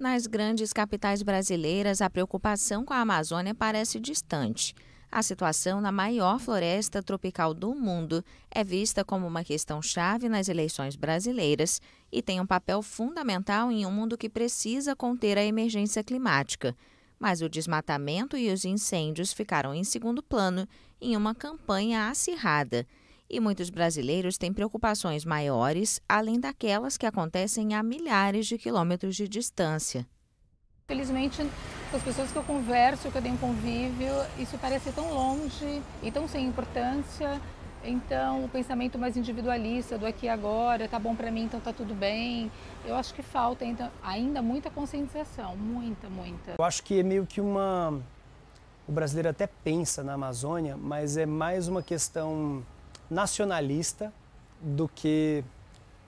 Nas grandes capitais brasileiras, a preocupação com a Amazônia parece distante. A situação na maior floresta tropical do mundo é vista como uma questão chave nas eleições brasileiras e tem um papel fundamental em um mundo que precisa conter a emergência climática. Mas o desmatamento e os incêndios ficaram em segundo plano em uma campanha acirrada e muitos brasileiros têm preocupações maiores, além daquelas que acontecem a milhares de quilômetros de distância. Felizmente, com as pessoas que eu converso, que eu tenho convívio, isso parece tão longe e tão sem importância. Então, o pensamento mais individualista do aqui e agora, tá bom para mim, então tá tudo bem. Eu acho que falta ainda, ainda muita conscientização, muita, muita. Eu acho que é meio que uma. O brasileiro até pensa na Amazônia, mas é mais uma questão nacionalista do que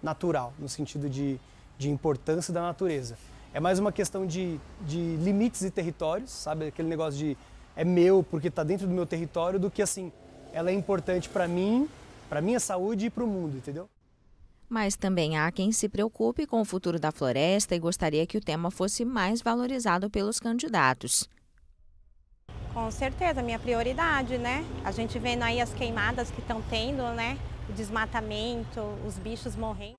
natural, no sentido de, de importância da natureza. É mais uma questão de, de limites e territórios, sabe? Aquele negócio de é meu porque está dentro do meu território, do que assim, ela é importante para mim, para minha saúde e para o mundo, entendeu? Mas também há quem se preocupe com o futuro da floresta e gostaria que o tema fosse mais valorizado pelos candidatos. Com certeza, minha prioridade, né? A gente vendo aí as queimadas que estão tendo, né? O desmatamento, os bichos morrendo.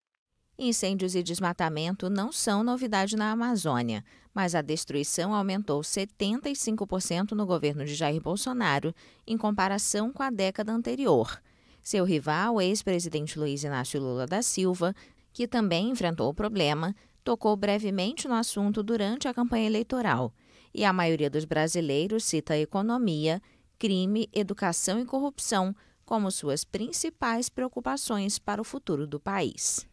Incêndios e desmatamento não são novidade na Amazônia, mas a destruição aumentou 75% no governo de Jair Bolsonaro, em comparação com a década anterior. Seu rival, ex-presidente Luiz Inácio Lula da Silva, que também enfrentou o problema, tocou brevemente no assunto durante a campanha eleitoral e a maioria dos brasileiros cita economia, crime, educação e corrupção como suas principais preocupações para o futuro do país.